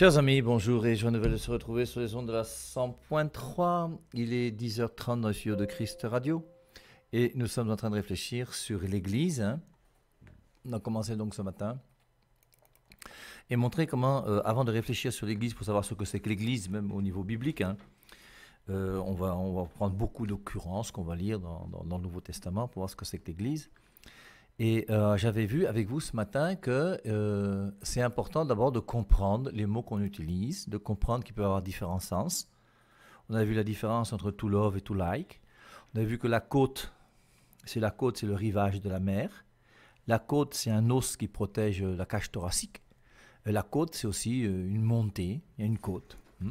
Chers amis, bonjour et vous nouvelle de se retrouver sur les ondes de la 100.3. Il est 10h30 dans le studio de Christ Radio et nous sommes en train de réfléchir sur l'Église. Hein. On a commencé donc ce matin et montrer comment, euh, avant de réfléchir sur l'Église, pour savoir ce que c'est que l'Église, même au niveau biblique, hein, euh, on, va, on va prendre beaucoup d'occurrences qu'on va lire dans, dans, le Nouveau Testament pour voir ce que c'est que l'Église. Et euh, j'avais vu avec vous ce matin que euh, c'est important d'abord de comprendre les mots qu'on utilise, de comprendre qu'ils peuvent avoir différents sens. On a vu la différence entre to love et to like. On a vu que la côte, c'est la côte, c'est le rivage de la mer. La côte, c'est un os qui protège la cage thoracique. la côte, c'est aussi euh, une montée, il y a une côte. Hmm.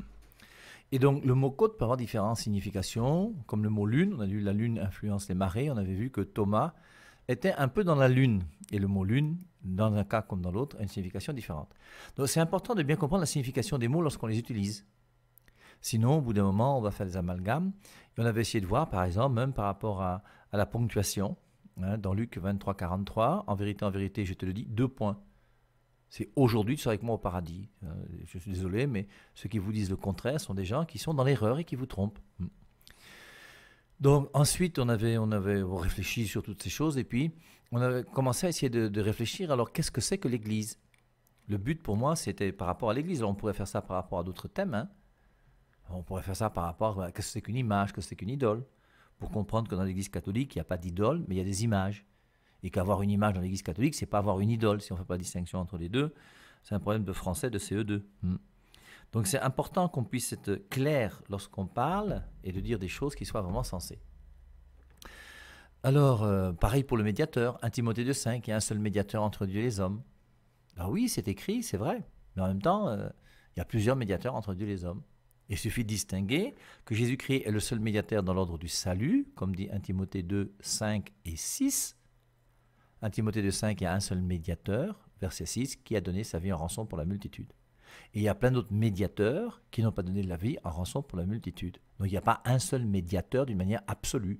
Et donc le mot côte peut avoir différentes significations, comme le mot lune. On a vu la lune influence les marées. On avait vu que Thomas était un peu dans la lune. Et le mot lune, dans un cas comme dans l'autre, a une signification différente. Donc c'est important de bien comprendre la signification des mots lorsqu'on les utilise. Sinon, au bout d'un moment, on va faire des amalgames. Et on avait essayé de voir, par exemple, même par rapport à, à la ponctuation, hein, dans Luc 23, 43, en vérité, en vérité, je te le dis, deux points. C'est aujourd'hui, tu seras avec moi au paradis. Euh, je suis désolé, mais ceux qui vous disent le contraire sont des gens qui sont dans l'erreur et qui vous trompent. Hmm. Donc ensuite, on avait, on avait réfléchi sur toutes ces choses et puis on avait commencé à essayer de, réfléchir. Alors qu'est-ce que c'est que l'Église Le but pour moi, c'était par rapport à l'Église. on pourrait faire ça par rapport à d'autres thèmes. Hein. On pourrait faire ça par rapport à qu'est-ce que c'est qu'une image, ce que c'est qu'une idole. Pour comprendre que dans l'Église catholique, il n'y a pas d'idole, mais il y a des images. Et qu'avoir une image dans l'Église catholique, c'est pas avoir une idole si on ne fait pas la distinction entre les deux. C'est un problème de français de CE2. Donc c'est important qu'on puisse être clair lorsqu'on parle et de dire des choses qui soient vraiment sensées. Alors, euh, pareil pour le médiateur, 1 Timothée 2,5, il y a un seul médiateur entre Dieu et les hommes. Alors ben oui, c'est écrit, c'est vrai, mais en même temps, euh, il y a plusieurs médiateurs entre Dieu et les hommes. Il suffit de distinguer que Jésus-Christ est le seul médiateur dans l'ordre du salut, comme dit 1 Timothée 2, 5 et 6. 1 Timothée 2, 5, il y a un seul médiateur, verset 6, qui a donné sa vie en rançon pour la multitude. Et il y a plein d'autres médiateurs qui n'ont pas donné de la vie en rançon pour la multitude. Donc il n'y a pas un seul médiateur d'une manière absolue.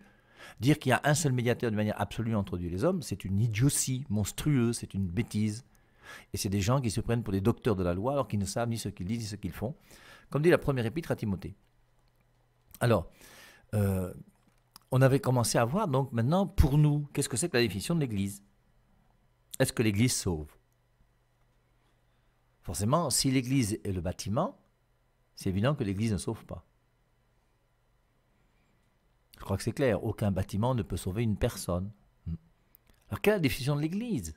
Dire qu'il y a un seul médiateur d'une manière absolue entre Dieu et les hommes, c'est une idiotie monstrueuse, c'est une bêtise. Et c'est des gens qui se prennent pour des docteurs de la loi alors qu'ils ne savent ni ce qu'ils disent ni ce qu'ils font, comme dit la première épître à Timothée. Alors, euh, on avait commencé à voir donc maintenant pour nous, qu'est-ce que c'est que la définition de l'Église Est-ce que l'Église sauve Forcément, si l'église est le bâtiment, c'est évident que l'église ne sauve pas. Je crois que c'est clair, aucun bâtiment ne peut sauver une personne. Hmm. Alors quelle est la définition de l'église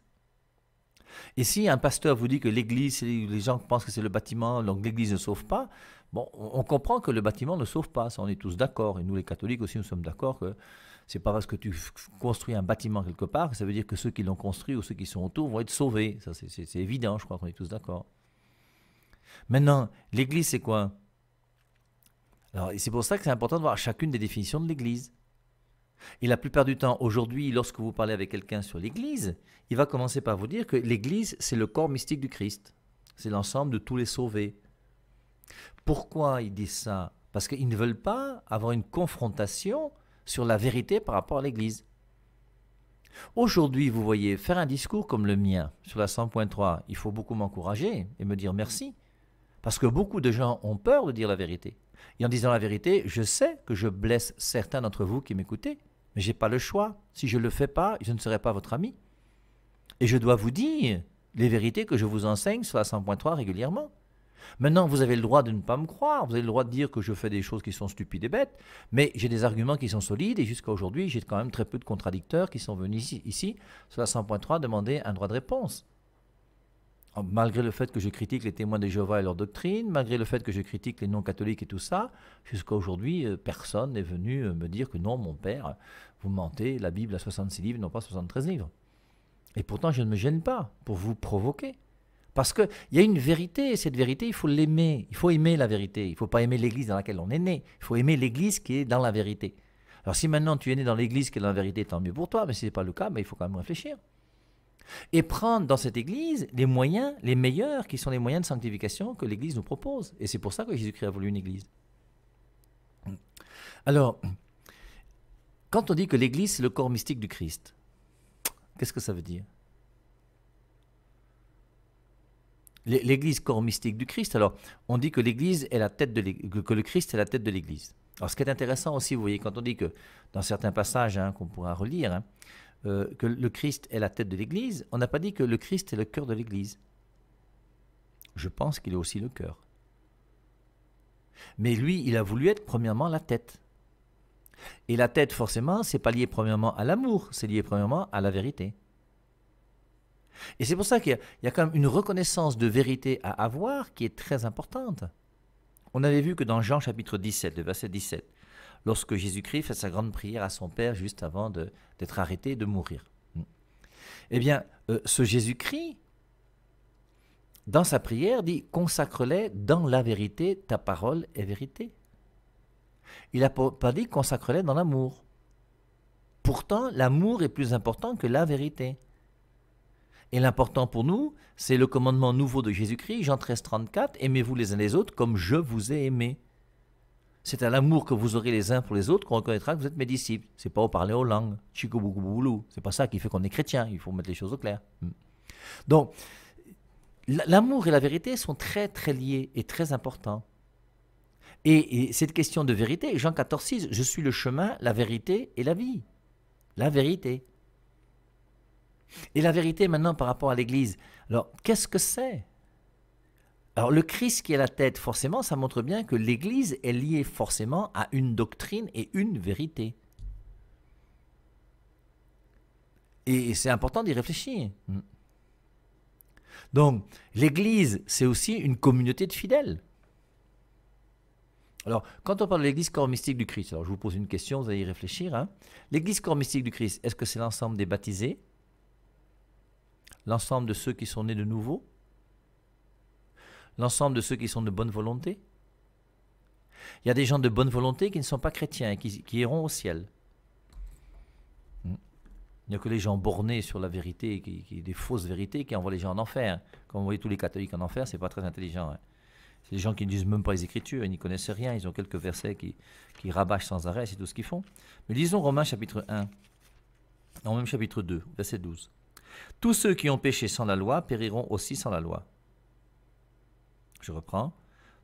Et si un pasteur vous dit que l'église, les gens pensent que c'est le bâtiment, donc l'église ne sauve pas, bon, on comprend que le bâtiment ne sauve pas, ça on est tous d'accord, et nous les catholiques aussi nous sommes d'accord que c'est pas parce que tu construis un bâtiment quelque part que ça veut dire que ceux qui l'ont construit ou ceux qui sont autour vont être sauvés, ça c'est évident, je crois qu'on est tous d'accord. Maintenant, l'Église, c'est quoi Alors, c'est pour ça que c'est important de voir chacune des définitions de l'Église. Et la plupart du temps, aujourd'hui, lorsque vous parlez avec quelqu'un sur l'Église, il va commencer par vous dire que l'Église, c'est le corps mystique du Christ. C'est l'ensemble de tous les sauvés. Pourquoi ils disent ça Parce qu'ils ne veulent pas avoir une confrontation sur la vérité par rapport à l'Église. Aujourd'hui, vous voyez, faire un discours comme le mien sur la 100.3, il faut beaucoup m'encourager et me dire merci. Parce que beaucoup de gens ont peur de dire la vérité. Et en disant la vérité, je sais que je blesse certains d'entre vous qui m'écoutez, mais je n'ai pas le choix. Si je ne le fais pas, je ne serai pas votre ami. Et je dois vous dire les vérités que je vous enseigne sur la 100.3 régulièrement. Maintenant, vous avez le droit de ne pas me croire, vous avez le droit de dire que je fais des choses qui sont stupides et bêtes, mais j'ai des arguments qui sont solides et jusqu'à aujourd'hui, j'ai quand même très peu de contradicteurs qui sont venus ici, sur la 100.3 demander un droit de réponse malgré le fait que je critique les témoins de Jéhovah et leur doctrine, malgré le fait que je critique les non-catholiques et tout ça, jusqu'à aujourd'hui, euh, personne n'est venu euh, me dire que non, mon père, vous mentez, la Bible a 66 livres, non pas 73 livres. Et pourtant, je ne me gêne pas pour vous provoquer. Parce qu'il y a une vérité, et cette vérité, il faut l'aimer. Il faut aimer la vérité. Il ne faut pas aimer l'Église dans laquelle on est né. Il faut aimer l'Église qui est dans la vérité. Alors si maintenant tu es né dans l'Église qui est dans la vérité, tant mieux pour toi, mais si ce n'est pas le cas, mais il faut quand même réfléchir et prendre dans cette Église les moyens, les meilleurs, qui sont les moyens de sanctification que l'Église nous propose. Et c'est pour ça que Jésus-Christ a voulu une Église. Alors, quand on dit que l'Église, c'est le corps mystique du Christ, qu'est-ce que ça veut dire L'Église, corps mystique du Christ, alors on dit que l'Église est la tête de que le Christ est la tête de l'Église. Alors ce qui est intéressant aussi, vous voyez, quand on dit que dans certains passages hein, qu'on pourra relire, hein, euh, que le Christ est la tête de l'Église, on n'a pas dit que le Christ est le cœur de l'Église. Je pense qu'il est aussi le cœur. Mais lui, il a voulu être premièrement la tête. Et la tête, forcément, c'est pas lié premièrement à l'amour, c'est lié premièrement à la vérité. Et c'est pour ça qu'il y, y, a quand même une reconnaissance de vérité à avoir qui est très importante. On avait vu que dans Jean chapitre 17, le verset 17, lorsque Jésus-Christ fait sa grande prière à son Père juste avant d'être arrêté et de mourir. Hmm. Eh bien, euh, ce Jésus-Christ, dans sa prière, dit consacre-les dans la vérité, ta parole est vérité. Il n'a pas dit consacre-les dans l'amour. Pourtant, l'amour est plus important que la vérité. Et l'important pour nous, c'est le commandement nouveau de Jésus-Christ, Jean 13, 34, aimez-vous les uns les autres comme je vous ai aimé. C'est à l'amour que vous aurez les uns pour les autres qu'on reconnaîtra que vous êtes mes disciples. C'est pas au parler aux langues. ce C'est pas ça qui fait qu'on est chrétien. Il faut mettre les choses au clair. Hmm. Donc, l'amour et la vérité sont très, très liés et très importants. Et, cette question de vérité, Jean 14, 6, je suis le chemin, la vérité et la vie. La vérité. Et la vérité maintenant par rapport à l'Église. Alors, qu'est-ce que c'est alors le Christ qui est la tête, forcément, ça montre bien que l'Église est liée forcément à une doctrine et une vérité. Et c'est important d'y réfléchir. Mm. Donc l'Église, c'est aussi une communauté de fidèles. Alors, quand on parle de l'Église corps mystique du Christ, alors je vous pose une question, vous allez y réfléchir. Hein. L'Église corps mystique du Christ, est-ce que c'est l'ensemble des baptisés L'ensemble de ceux qui sont nés de nouveau l'ensemble de ceux qui sont de bonne volonté Il y a des gens de bonne volonté qui ne sont pas chrétiens et qui, iront au ciel. Hmm. Il n'y a que les gens bornés sur la vérité, qui, des fausses vérités, qui envoient les gens en enfer. Comme vous voyez tous les catholiques en enfer, ce n'est pas très intelligent. Ce hein. C'est des gens qui ne disent même pas les Écritures, ils n'y connaissent rien, ils ont quelques versets qui, rabâchent sans arrêt, c'est tout ce qu'ils font. Mais lisons Romains chapitre 1, en même chapitre 2, verset 12. Tous ceux qui ont péché sans la loi périront aussi sans la loi. Je reprends.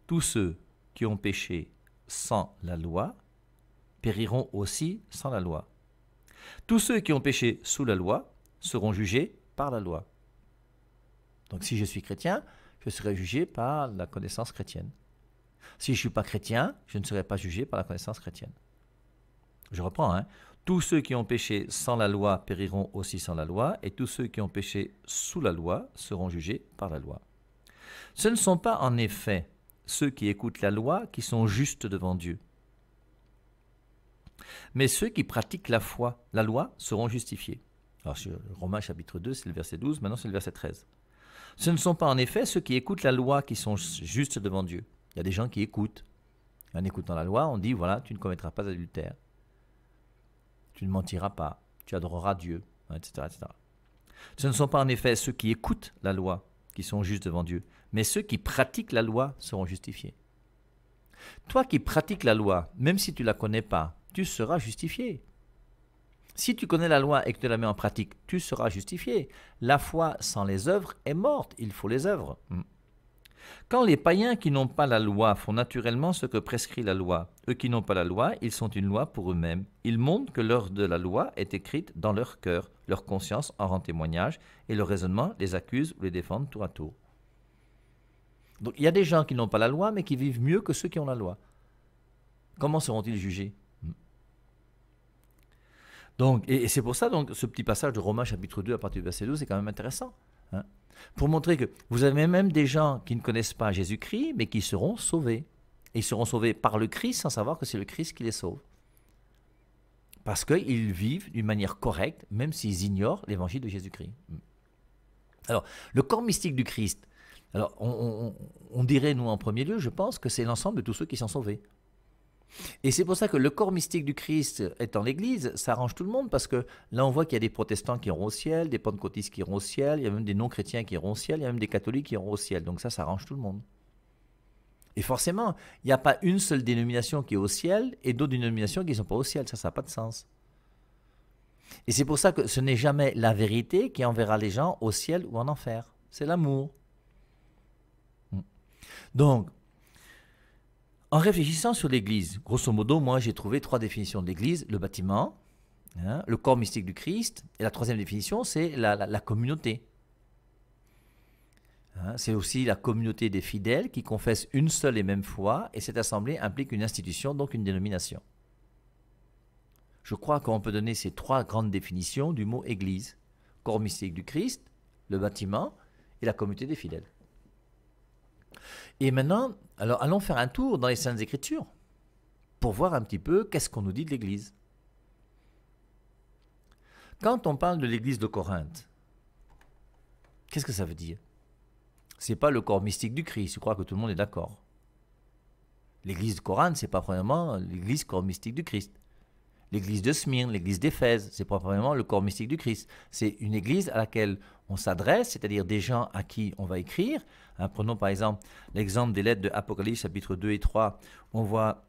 Tous ceux qui ont péché sans la loi périront aussi sans la loi. Tous ceux qui ont péché sous la loi seront jugés par la loi. Donc si je suis chrétien, je serai jugé par la connaissance chrétienne. Si je ne suis pas chrétien, je ne serai pas jugé par la connaissance chrétienne. Je reprends, hein. Tous ceux qui ont péché sans la loi périront aussi sans la loi, et tous ceux qui ont péché sous la loi seront jugés par la loi. Ce ne sont pas en effet ceux qui écoutent la loi qui sont justes devant Dieu. Mais ceux qui pratiquent la foi, la loi, seront justifiés. Alors, Romains chapitre 2, c'est le verset 12, maintenant c'est le verset 13. Ce ne sont pas en effet ceux qui écoutent la loi qui sont justes devant Dieu. Il y a des gens qui écoutent. En écoutant la loi, on dit voilà, tu ne commettras pas d'adultère, tu ne mentiras pas, tu adoreras Dieu, etc., hein, etc. Ce ne sont pas en effet ceux qui écoutent la loi qui sont justes devant Dieu, mais ceux qui pratiquent la loi seront justifiés. Toi qui pratiques la loi, même si tu ne la connais pas, tu seras justifié. Si tu connais la loi et que tu la mets en pratique, tu seras justifié. La foi sans les œuvres est morte, il faut les œuvres. Hmm. Quand les païens qui n'ont pas la loi font naturellement ce que prescrit la loi, eux qui n'ont pas la loi, ils sont une loi pour eux-mêmes. Ils montrent que l'heure de la loi est écrite dans leur cœur, leur conscience en rend témoignage, et leur raisonnement les accuse ou les défend tour à tour. Donc il y a des gens qui n'ont pas la loi, mais qui vivent mieux que ceux qui ont la loi. Comment seront-ils jugés hmm. donc, et, c'est pour ça, donc, ce petit passage de Romains chapitre 2 à partir du verset 12 est quand même intéressant. Hein, pour montrer que vous avez même des gens qui ne connaissent pas Jésus-Christ, mais qui seront sauvés. ils seront sauvés par le Christ sans savoir que c'est le Christ qui les sauve. Parce qu'ils vivent d'une manière correcte, même s'ils ignorent l'évangile de Jésus-Christ. Alors, le corps mystique du Christ, alors on dirait, nous, en premier lieu, je pense que c'est l'ensemble de tous ceux qui sont sauvés. Et c'est pour ça que le corps mystique du Christ étant l'Église, ça arrange tout le monde parce que là on voit qu'il y a des protestants qui iront au ciel, des pentecôtistes qui iront au ciel, il y a même des non-chrétiens qui iront au ciel, il y a même des catholiques qui iront au ciel. Donc ça, ça arrange tout le monde. Et forcément, il n'y a pas une seule dénomination qui est au ciel et d'autres dénominations qui ne sont pas au ciel. Ça, ça n'a pas de sens. Et c'est pour ça que ce n'est jamais la vérité qui enverra les gens au ciel ou en enfer. C'est l'amour. Hmm. Donc, en réfléchissant sur l'Église, grosso modo, moi j'ai trouvé trois définitions de l'Église, le bâtiment, hein, le corps mystique du Christ, et la troisième définition, c'est la, communauté. Hein, c'est aussi la communauté des fidèles qui confessent une seule et même foi, et cette assemblée implique une institution, donc une dénomination. Je crois qu'on peut donner ces trois grandes définitions du mot Église, corps mystique du Christ, le bâtiment et la communauté des fidèles. Et maintenant, alors allons faire un tour dans les Saintes Écritures pour voir un petit peu qu'est-ce qu'on nous dit de l'Église. Quand on parle de l'Église de Corinthe, qu'est-ce que ça veut dire C'est pas le corps mystique du Christ, je crois que tout le monde est d'accord. L'Église de Corinthe, c'est pas premièrement l'Église corps mystique du Christ. L'église de Smyrne, l'église d'Éphèse, c'est probablement le corps mystique du Christ. C'est une église à laquelle on s'adresse, c'est-à-dire des gens à qui on va écrire. Hein, prenons par exemple l'exemple des lettres de Apocalypse, chapitre 2 et 3. On voit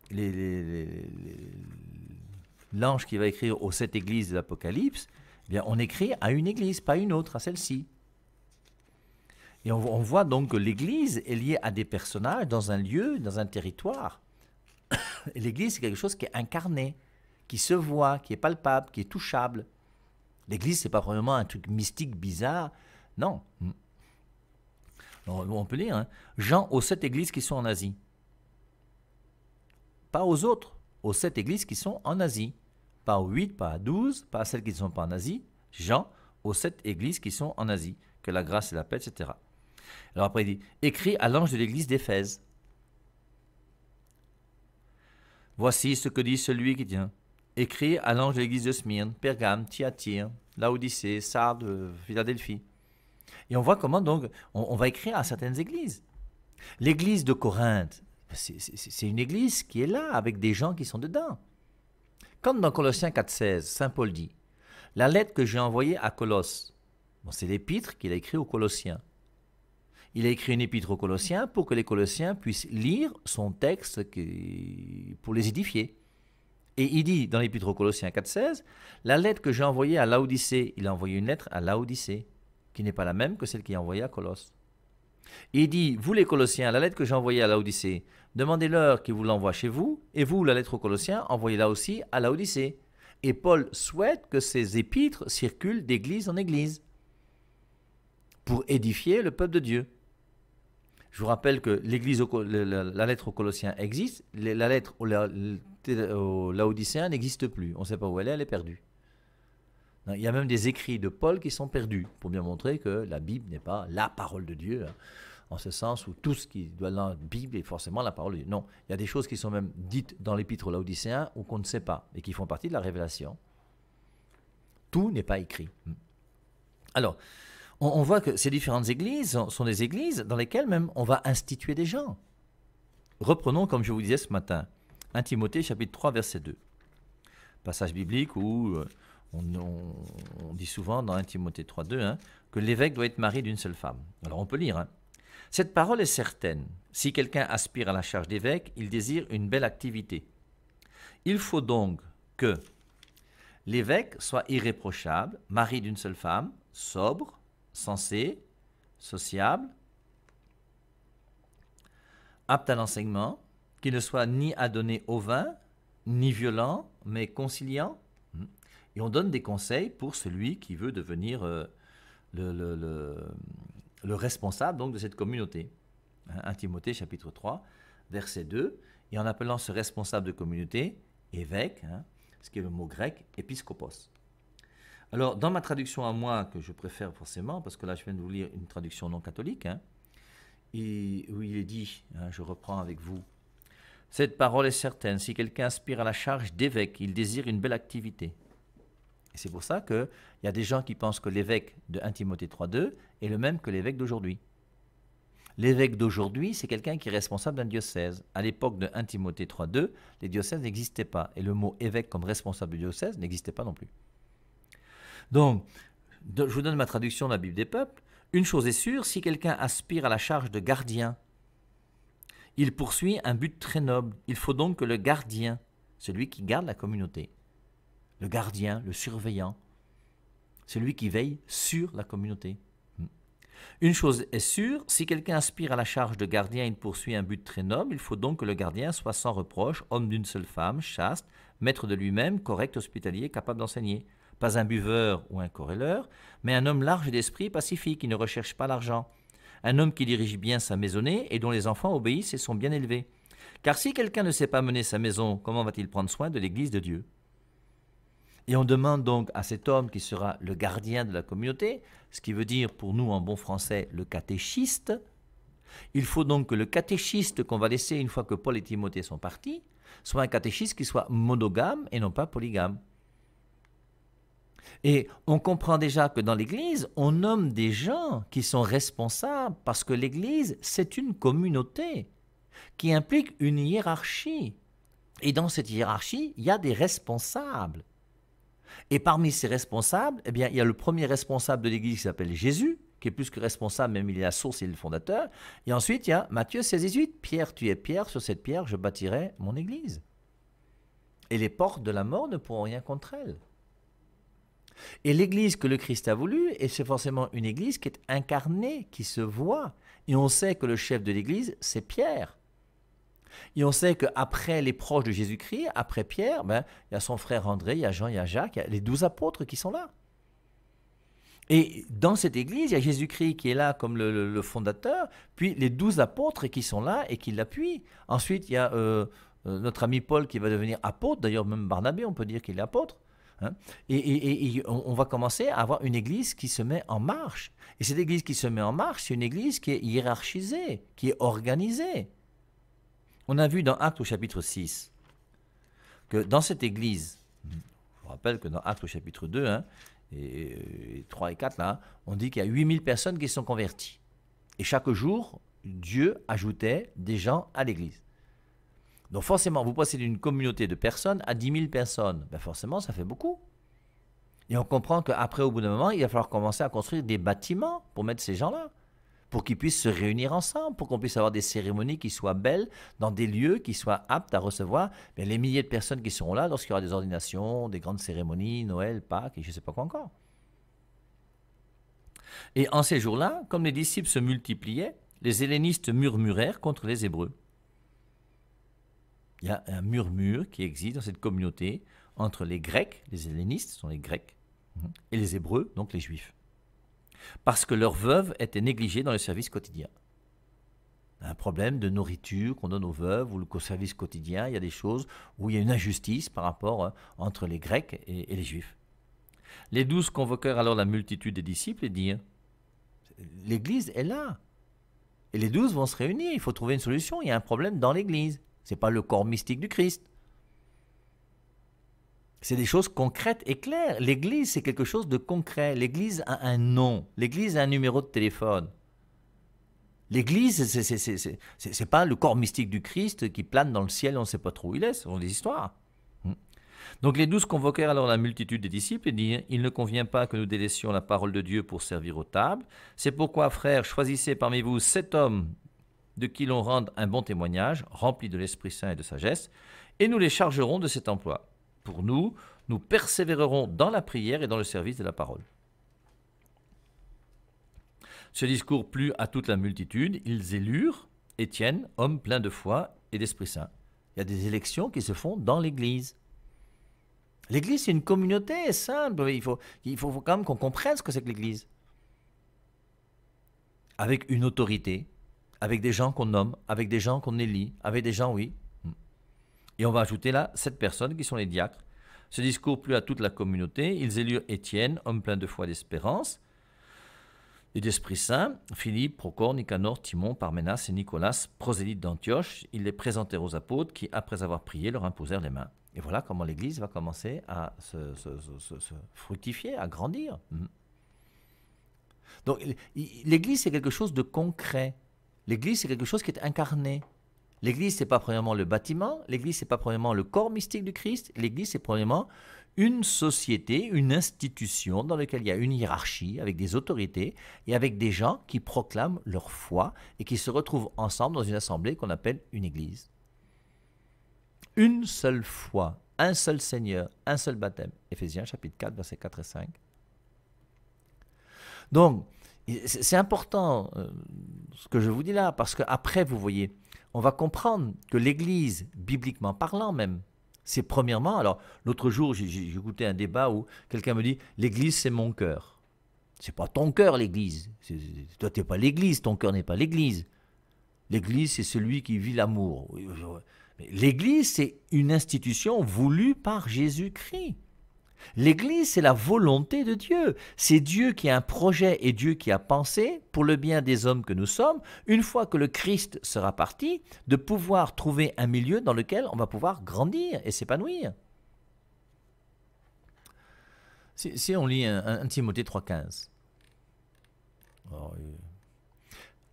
l'ange qui va écrire aux sept églises de l'Apocalypse. Eh bien, on écrit à une église, pas une autre, à celle-ci. Et on, on, voit donc que l'église est liée à des personnages dans un lieu, dans un territoire. l'église, c'est quelque chose qui est incarné qui se voit, qui est palpable, qui est touchable. L'Église, c'est pas vraiment un truc mystique bizarre. Non. Mm. On peut lire, hein, Jean aux sept églises qui sont en Asie. Pas aux autres, aux sept églises qui sont en Asie. Pas aux huit, pas à douze, pas à celles qui ne sont pas en Asie. Jean aux sept églises qui sont en Asie. Que la grâce et la paix, etc. Alors après, il dit Écrit à l'ange de l'église d'Éphèse. Voici ce que dit celui qui tient écrit à l'ange de l'église de Smyrne, Pergame, Thyatire, Laodicée, Sardes, Philadelphie. Et on voit comment donc on, va écrire à certaines églises. L'église de Corinthe, c'est une église qui est là avec des gens qui sont dedans. Comme dans Colossiens 4,16, saint Paul dit La lettre que j'ai envoyée à Colosse, c'est l'épître qu'il a écrit aux Colossiens. Il a écrit une épître aux Colossiens pour que les Colossiens puissent lire son texte pour les édifier. Et il dit dans l'Épître aux Colossiens 4,16 La lettre que j'ai envoyée à l'Odyssée, il a envoyé une lettre à l'Odyssée, qui n'est pas la même que celle qu'il a envoyée à Colosse. il dit Vous les Colossiens, la lettre que j'ai envoyée à l'Odyssée, demandez-leur qu'ils vous l'envoient chez vous, et vous, la lettre aux Colossiens, envoyez-la aussi à l'Odyssée. Et Paul souhaite que ces épîtres circulent d'église en église pour édifier le peuple de Dieu. Je vous rappelle que l'église, la, lettre aux Colossiens existe, la, lettre aux, Laodicéens n'existe plus. On ne sait pas où elle est, elle est perdue. il y a même des écrits de Paul qui sont perdus, pour bien montrer que la Bible n'est pas la parole de Dieu, hein, en ce sens où tout ce qui doit dans la Bible est forcément la parole de Dieu. Non, il y a des choses qui sont même dites dans l'épître aux laodicéens ou qu'on ne sait pas, et qui font partie de la révélation. Tout n'est pas écrit. Hmm. Alors, on, voit que ces différentes églises sont, des églises dans lesquelles même on va instituer des gens. Reprenons, comme je vous disais ce matin, 1 Timothée chapitre 3, verset 2. Passage biblique où euh, on, dit souvent dans 1 Timothée 3, 2 hein, que l'évêque doit être marié d'une seule femme. Alors on peut lire. Hein. Cette parole est certaine. Si quelqu'un aspire à la charge d'évêque, il désire une belle activité. Il faut donc que l'évêque soit irréprochable, mari d'une seule femme, sobre, sensé, sociable, apte à l'enseignement, qui ne soit ni adonné au vin, ni violent, mais conciliant. Hmm. Et on donne des conseils pour celui qui veut devenir euh, le, responsable donc, de cette communauté. 1 hein, Timothée chapitre 3, verset 2. Et en appelant ce responsable de communauté, évêque, hein, ce qui est le mot grec, épiscopos. Alors, dans ma traduction à moi, que je préfère forcément, parce que là, je viens de vous lire une traduction non catholique, hein, où il est dit, hein, je reprends avec vous, cette parole est certaine, si quelqu'un aspire à la charge d'évêque, il désire une belle activité. Et c'est pour ça qu'il y a des gens qui pensent que l'évêque de 1 Timothée 3.2 est le même que l'évêque d'aujourd'hui. L'évêque d'aujourd'hui, c'est quelqu'un qui est responsable d'un diocèse. À l'époque de 1 Timothée 3.2, les diocèses n'existaient pas. Et le mot évêque comme responsable du diocèse n'existait pas non plus. Donc, je vous donne ma traduction de la Bible des peuples. Une chose est sûre, si quelqu'un aspire à la charge de gardien, il poursuit un but très noble. Il faut donc que le gardien, celui qui garde la communauté, le gardien, le surveillant, celui qui veille sur la communauté. Hmm. Une chose est sûre, si quelqu'un aspire à la charge de gardien, il poursuit un but très noble, il faut donc que le gardien soit sans reproche, homme d'une seule femme, chaste, maître de lui-même, correct, hospitalier, capable d'enseigner pas un buveur ou un corréleur, mais un homme large d'esprit, pacifique, qui ne recherche pas l'argent, un homme qui dirige bien sa maisonnée et dont les enfants obéissent et sont bien élevés. Car si quelqu'un ne sait pas mener sa maison, comment va-t-il prendre soin de l'Église de Dieu Et on demande donc à cet homme qui sera le gardien de la communauté, ce qui veut dire pour nous en bon français le catéchiste, il faut donc que le catéchiste qu'on va laisser une fois que Paul et Timothée sont partis, soit un catéchiste qui soit monogame et non pas polygame. Et on comprend déjà que dans l'Église, on nomme des gens qui sont responsables parce que l'Église, c'est une communauté qui implique une hiérarchie. Et dans cette hiérarchie, il y a des responsables. Et parmi ces responsables, eh bien, il y a le premier responsable de l'Église qui s'appelle Jésus, qui est plus que responsable, même il est la source, et le fondateur. Et ensuite, il y a Matthieu 16, 18, Pierre, tu es Pierre, sur cette pierre, je bâtirai mon Église. Et les portes de la mort ne pourront rien contre elle. Et l'Église que le Christ a voulu, et c'est forcément une Église qui est incarnée, qui se voit. Et on sait que le chef de l'Église, c'est Pierre. Et on sait qu'après les proches de Jésus-Christ, après Pierre, ben, il y a son frère André, il y a Jean, il y a Jacques, il y a les douze apôtres qui sont là. Et dans cette église, il y a Jésus-Christ qui est là comme le, fondateur, puis les douze apôtres qui sont là et qui l'appuient. Ensuite, il y a euh, euh, notre ami Paul qui va devenir apôtre, d'ailleurs même Barnabé, on peut dire qu'il est apôtre. Hein. Et, on, va commencer à avoir une église qui se met en marche. Et cette église qui se met en marche, c'est une église qui est hiérarchisée, qui est organisée. On a vu dans Actes au chapitre 6 que dans cette église, je rappelle que dans Actes au chapitre 2, hein, et, et, 3 et 4, là, on dit qu'il y a 8000 personnes qui sont converties. Et chaque jour, Dieu ajoutait des gens à l'église. Donc forcément, vous passez d'une communauté de personnes à 10 000 personnes. Ben forcément, ça fait beaucoup. Et on comprend qu'après, au bout d'un moment, il va falloir commencer à construire des bâtiments pour mettre ces gens-là, pour qu'ils puissent se réunir ensemble, pour qu'on puisse avoir des cérémonies qui soient belles, dans des lieux qui soient aptes à recevoir les milliers de personnes qui seront là lorsqu'il y aura des ordinations, des grandes cérémonies, Noël, Pâques et je ne sais pas quoi encore. Et en ces jours-là, comme les disciples se multipliaient, les hellénistes murmurèrent contre les Hébreux il y a un murmure qui existe dans cette communauté entre les Grecs, les hellénistes sont les Grecs, et les Hébreux, donc les Juifs. Parce que leurs veuves étaient négligées dans le service quotidien. Un problème de nourriture qu'on donne aux veuves ou au service quotidien, il y a des choses où il y a une injustice par rapport euh, entre les Grecs et, et, les Juifs. Les douze convoquèrent alors la multitude des disciples et dirent L'Église est là. Et les douze vont se réunir, il faut trouver une solution, il y a un problème dans l'Église n'est pas le corps mystique du Christ. C'est des choses concrètes et claires. L'Église, c'est quelque chose de concret. L'Église a un nom. L'Église a un numéro de téléphone. L'Église, ce c'est pas le corps mystique du Christ qui plane dans le ciel, on ne sait pas trop où il est, ce sont des histoires. Hmm. Donc les douze convoquèrent alors la multitude des disciples et dirent Il ne convient pas que nous délaissions la parole de Dieu pour servir aux tables. C'est pourquoi, frères, choisissez parmi vous sept hommes de qui l'on rende un bon témoignage, rempli de l'Esprit Saint et de sagesse, et nous les chargerons de cet emploi. Pour nous, nous persévérerons dans la prière et dans le service de la parole. Ce discours plut à toute la multitude, ils élurent Étienne, homme plein de foi et d'Esprit Saint. Il y a des élections qui se font dans l'Église. L'Église, c'est une communauté simple. Il faut, il faut quand même qu'on comprenne ce que c'est que l'Église. Avec une autorité, avec des gens qu'on nomme, avec des gens qu'on élit, avec des gens, oui. Hmm. Et on va ajouter là sept personnes qui sont les diacres. Ce discours plut à toute la communauté. Ils élurent Étienne, homme plein de foi d'espérance et d'Esprit Saint, Philippe, Procor, Nicanor, Timon, Parménas et Nicolas, prosélytes d'Antioche. Ils les présentèrent aux apôtres qui, après avoir prié, leur imposèrent les mains. Et voilà comment l'Église va commencer à se fructifier, à grandir. Hmm. Donc l'Église, c'est quelque chose de concret. L'Église, c'est quelque chose qui est incarné. L'Église, n'est pas premièrement le bâtiment, l'Église, n'est pas premièrement le corps mystique du Christ, l'Église, c'est premièrement une société, une institution dans laquelle il y a une hiérarchie avec des autorités et avec des gens qui proclament leur foi et qui se retrouvent ensemble dans une assemblée qu'on appelle une Église. Une seule foi, un seul Seigneur, un seul baptême. Éphésiens chapitre 4, versets 4 et 5. Donc, c'est important euh, ce que je vous dis là, parce qu'après, vous voyez, on va comprendre que l'Église, bibliquement parlant même, c'est premièrement, alors l'autre jour, j'écoutais un débat où quelqu'un me dit, l'Église, c'est mon cœur. C'est pas ton cœur, l'Église. Toi, n'es pas l'Église, ton cœur n'est pas l'Église. L'Église, c'est celui qui vit l'amour. L'Église, c'est une institution voulue par Jésus-Christ. L'Église, c'est la volonté de Dieu. C'est Dieu qui a un projet et Dieu qui a pensé, pour le bien des hommes que nous sommes, une fois que le Christ sera parti, de pouvoir trouver un milieu dans lequel on va pouvoir grandir et s'épanouir. Si, on lit 1 Timothée 3.15.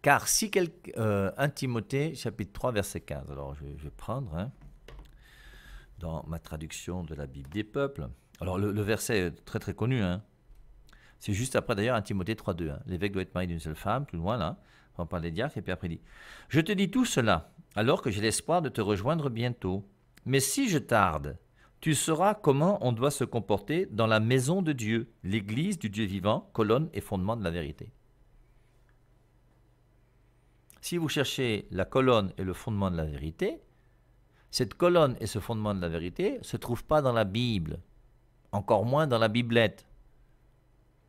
Car si quelqu'un... Euh, 1 Timothée chapitre 3 verset 15. Alors je, vais prendre hein, dans ma traduction de la Bible des peuples. Alors le, verset est très très connu. Hein. C'est juste après d'ailleurs 1 Timothée 3.2. Hein. L'évêque doit être marié d'une seule femme, plus loin là. On parle des diacres et puis après il dit, je te dis tout cela alors que j'ai l'espoir de te rejoindre bientôt. Mais si je tarde, tu sauras comment on doit se comporter dans la maison de Dieu, l'église du Dieu vivant, colonne et fondement de la vérité. Si vous cherchez la colonne et le fondement de la vérité, cette colonne et ce fondement de la vérité ne se trouvent pas dans la Bible encore moins dans la Biblette,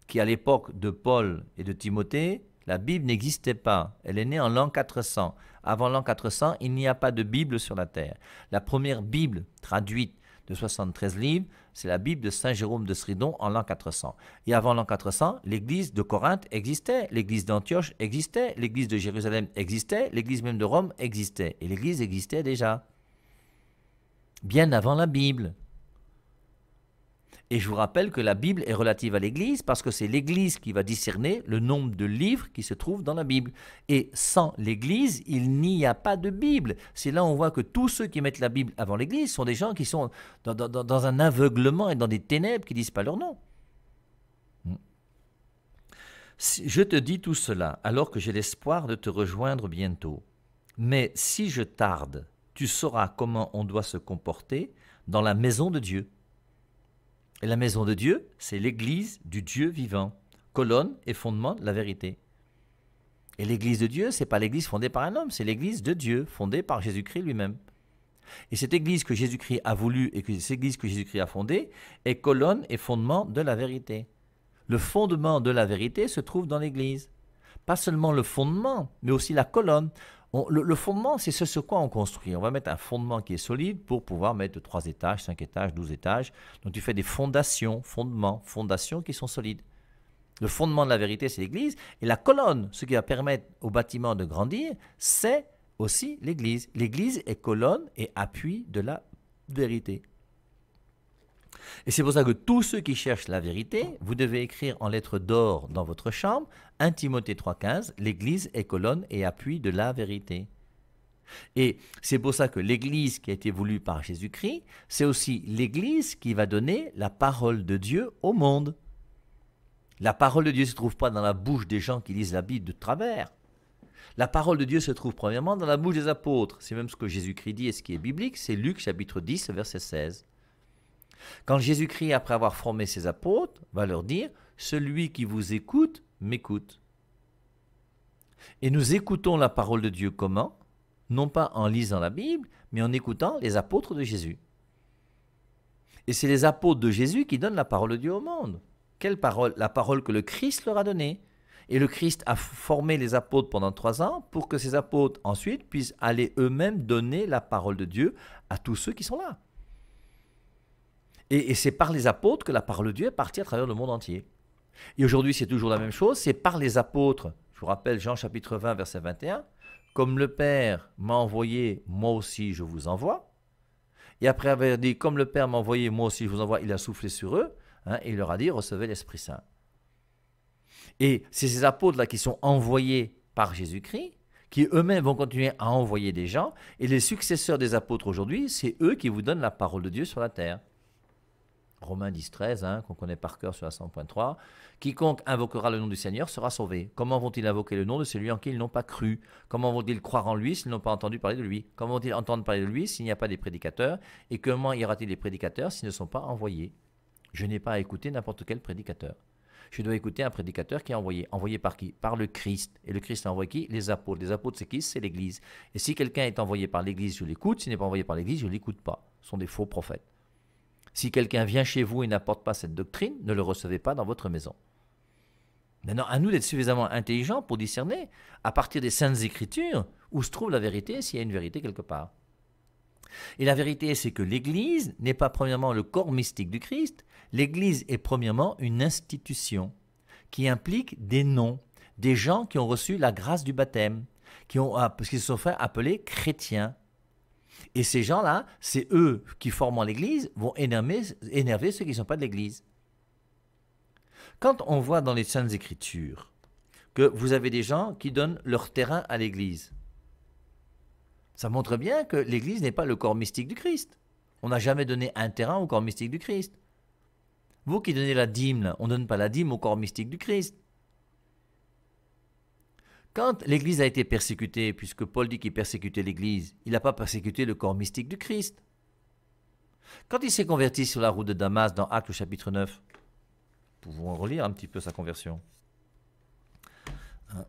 qui à l'époque de Paul et de Timothée, la Bible n'existait pas. Elle est née en l'an 400. Avant l'an 400, il n'y a pas de Bible sur la terre. La première Bible traduite de 73 livres, c'est la Bible de Saint Jérôme de Sridon en l'an 400. Et avant l'an 400, l'église de Corinthe existait, l'église d'Antioche existait, l'église de Jérusalem existait, l'église même de Rome existait. Et l'église existait déjà. Bien avant la Bible. Et je vous rappelle que la Bible est relative à l'Église parce que c'est l'Église qui va discerner le nombre de livres qui se trouvent dans la Bible. Et sans l'Église, il n'y a pas de Bible. C'est là où on voit que tous ceux qui mettent la Bible avant l'Église sont des gens qui sont dans, dans un aveuglement et dans des ténèbres qui ne disent pas leur nom. Hmm. Je te dis tout cela alors que j'ai l'espoir de te rejoindre bientôt. Mais si je tarde, tu sauras comment on doit se comporter dans la maison de Dieu et la maison de Dieu, c'est l'église du Dieu vivant, colonne et fondement de la vérité. Et l'église de Dieu, c'est pas l'église fondée par un homme, c'est l'église de Dieu, fondée par Jésus-Christ lui-même. Et cette église que Jésus-Christ a voulu et que cette église que Jésus-Christ a fondée est colonne et fondement de la vérité. Le fondement de la vérité se trouve dans l'église. Pas seulement le fondement, mais aussi la colonne le, fondement, c'est ce sur quoi on construit. On va mettre un fondement qui est solide pour pouvoir mettre trois étages, cinq étages, 12 étages. Donc tu fais des fondations, fondements, fondations qui sont solides. Le fondement de la vérité, c'est l'Église. Et la colonne, ce qui va permettre au bâtiment de grandir, c'est aussi l'Église. L'Église est colonne et appui de la vérité. Et c'est pour ça que tous ceux qui cherchent la vérité, vous devez écrire en lettres d'or dans votre chambre 1 Timothée 3.15, l'Église est colonne et appui de la vérité. Et c'est pour ça que l'Église qui a été voulue par Jésus-Christ, c'est aussi l'Église qui va donner la parole de Dieu au monde. La parole de Dieu ne se trouve pas dans la bouche des gens qui lisent la Bible de travers. La parole de Dieu se trouve premièrement dans la bouche des apôtres. C'est même ce que Jésus-Christ dit et ce qui est biblique. C'est Luc chapitre 10, verset 16. Quand Jésus-Christ, après avoir formé ses apôtres, va leur dire, Celui qui vous écoute, m'écoute. Et nous écoutons la parole de Dieu comment Non pas en lisant la Bible, mais en écoutant les apôtres de Jésus. Et c'est les apôtres de Jésus qui donnent la parole de Dieu au monde. Quelle parole La parole que le Christ leur a donnée. Et le Christ a formé les apôtres pendant trois ans pour que ces apôtres ensuite puissent aller eux-mêmes donner la parole de Dieu à tous ceux qui sont là. Et, et c'est par les apôtres que la parole de Dieu est partie à travers le monde entier. Et aujourd'hui, c'est toujours la même chose, c'est par les apôtres. Je vous rappelle Jean chapitre 20, verset 21. Comme le Père m'a envoyé, moi aussi je vous envoie. Et après avoir dit, comme le Père m'a envoyé, moi aussi je vous envoie, il a soufflé sur eux hein, et il leur a dit, recevez l'Esprit Saint. Et c'est ces apôtres-là qui sont envoyés par Jésus-Christ, qui eux-mêmes vont continuer à envoyer des gens. Et les successeurs des apôtres aujourd'hui, c'est eux qui vous donnent la parole de Dieu sur la terre. Romains 10, 13, hein, qu'on connaît par cœur sur la 100.3, quiconque invoquera le nom du Seigneur sera sauvé. Comment vont-ils invoquer le nom de celui en qui ils n'ont pas cru Comment vont-ils croire en lui s'ils n'ont pas entendu parler de lui Comment vont-ils entendre parler de lui s'il n'y a pas des prédicateurs Et comment ira t il des prédicateurs s'ils ne sont pas envoyés Je n'ai pas à écouter n'importe quel prédicateur. Je dois écouter un prédicateur qui est envoyé. Envoyé par qui Par le Christ. Et le Christ envoie qui Les apôtres. Les apôtres, c'est qui C'est l'Église. Et si quelqu'un est envoyé par l'Église, je l'écoute. S'il n'est pas envoyé par l'Église, je ne l'écoute pas. Ce sont des faux prophètes. Si quelqu'un vient chez vous et n'apporte pas cette doctrine, ne le recevez pas dans votre maison. Maintenant, à nous d'être suffisamment intelligents pour discerner, à partir des saintes écritures, où se trouve la vérité, s'il y a une vérité quelque part. Et la vérité, c'est que l'Église n'est pas premièrement le corps mystique du Christ, l'Église est premièrement une institution qui implique des noms, des gens qui ont reçu la grâce du baptême, qui, ont, ah, qu'ils se sont fait appeler chrétiens. Et ces gens-là, c'est eux qui, forment l'Église, vont énerver, énerver ceux qui ne sont pas de l'Église. Quand on voit dans les Saintes Écritures que vous avez des gens qui donnent leur terrain à l'Église, ça montre bien que l'Église n'est pas le corps mystique du Christ. On n'a jamais donné un terrain au corps mystique du Christ. Vous qui donnez la dîme, on ne donne pas la dîme au corps mystique du Christ. Quand l'Église a été persécutée, puisque Paul dit qu'il persécutait l'Église, il n'a pas persécuté le corps mystique du Christ. Quand il s'est converti sur la route de Damas dans Actes chapitre 9, pouvons relire un petit peu sa conversion. Hein,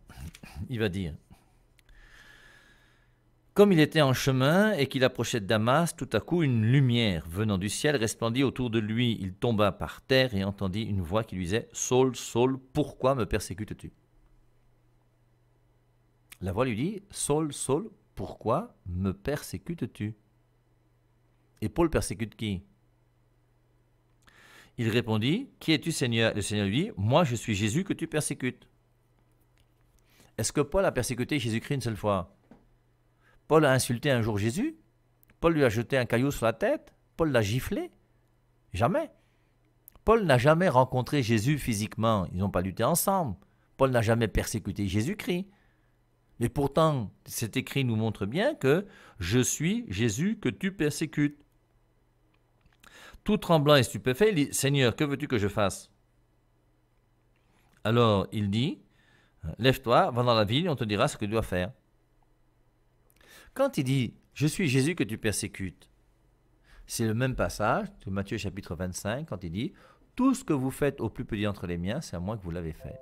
il va dire Comme il était en chemin et qu'il approchait de Damas, tout à coup une lumière venant du ciel resplendit autour de lui. Il tomba par terre et entendit une voix qui lui disait Saul, Saul, pourquoi me persécutes-tu la voix lui dit Saul, Saul, pourquoi me persécutes-tu Et Paul persécute qui Il répondit Qui es-tu, Seigneur Le Seigneur lui dit Moi, je suis Jésus que tu persécutes. Est-ce que Paul a persécuté Jésus-Christ une seule fois Paul a insulté un jour Jésus Paul lui a jeté un caillou sur la tête Paul l'a giflé Jamais. Paul n'a jamais rencontré Jésus physiquement. Ils n'ont pas lutté ensemble. Paul n'a jamais persécuté Jésus-Christ. Mais pourtant, cet écrit nous montre bien que je suis Jésus que tu persécutes. Tout tremblant et stupéfait, il dit, Seigneur, que veux-tu que je fasse Alors il dit, Lève-toi, va dans la ville, on te dira ce que tu dois faire. Quand il dit, Je suis Jésus que tu persécutes, c'est le même passage de Matthieu chapitre 25, quand il dit, Tout ce que vous faites au plus petit entre les miens, c'est à moi que vous l'avez fait.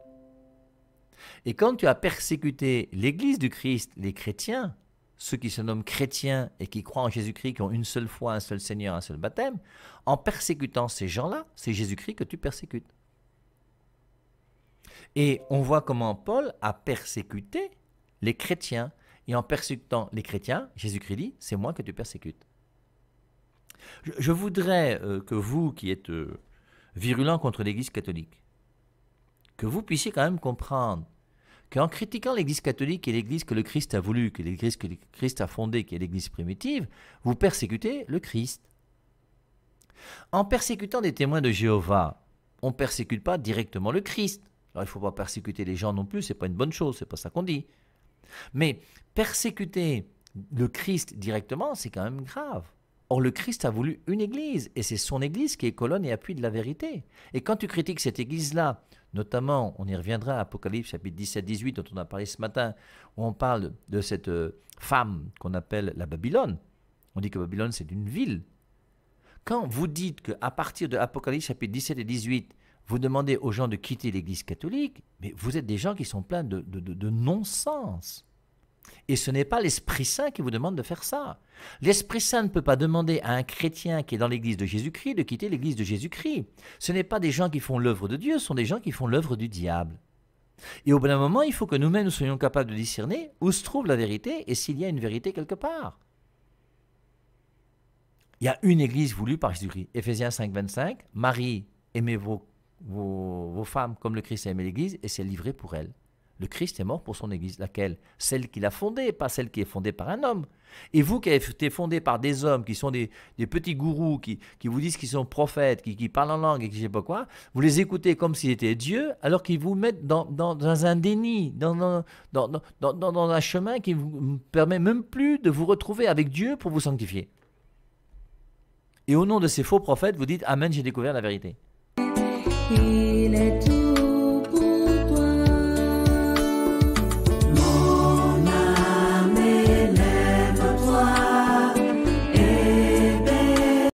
Et quand tu as persécuté l'Église du Christ, les chrétiens, ceux qui se nomment chrétiens et qui croient en Jésus-Christ, qui ont une seule foi, un seul Seigneur, un seul baptême, en persécutant ces gens-là, c'est Jésus-Christ que tu persécutes. Et on voit comment Paul a persécuté les chrétiens. Et en persécutant les chrétiens, Jésus-Christ dit, c'est moi que tu persécutes. Je, voudrais euh, que vous, qui êtes euh, virulents contre l'Église catholique, que vous puissiez quand même comprendre qu'en critiquant l'Église catholique et l'Église que le Christ a voulu, que l'Église que le Christ a fondée, qui est l'Église primitive, vous persécutez le Christ. En persécutant des témoins de Jéhovah, on ne persécute pas directement le Christ. Alors il ne faut pas persécuter les gens non plus, ce n'est pas une bonne chose, c'est pas ça qu'on dit. Mais persécuter le Christ directement, c'est quand même grave. Or, le Christ a voulu une église, et c'est son église qui est colonne et appui de la vérité. Et quand tu critiques cette église-là, notamment, on y reviendra Apocalypse chapitre 17-18, dont on a parlé ce matin, où on parle de cette euh, femme qu'on appelle la Babylone. On dit que Babylone, c'est une ville. Quand vous dites qu'à partir de Apocalypse chapitre 17 et 18, vous demandez aux gens de quitter l'église catholique, mais vous êtes des gens qui sont pleins de non-sens. Et ce n'est pas l'Esprit Saint qui vous demande de faire ça. L'Esprit Saint ne peut pas demander à un chrétien qui est dans l'Église de Jésus-Christ de quitter l'Église de Jésus-Christ. Ce n'est pas des gens qui font l'œuvre de Dieu, ce sont des gens qui font l'œuvre du diable. Et au bout d'un moment, il faut que nous-mêmes nous soyons capables de discerner où se trouve la vérité et s'il y a une vérité quelque part. Il y a une Église voulue par Jésus-Christ. Éphésiens 5, 25, Marie, aimez vos, vos, femmes comme le Christ a aimé l'Église et s'est livré pour elle. Le Christ est mort pour son Église. Laquelle Celle qu'il a fondée, pas celle qui est fondée par un homme. Et vous qui avez été fondés par des hommes qui sont des, petits gourous, qui, vous disent qu'ils sont prophètes, qui, parlent en langue et qui ne sais pas quoi, vous les écoutez comme s'ils étaient Dieu, alors qu'ils vous mettent dans, un déni, dans, dans, un chemin qui ne vous permet même plus de vous retrouver avec Dieu pour vous sanctifier. Et au nom de ces faux prophètes, vous dites Amen, j'ai découvert la vérité. Il est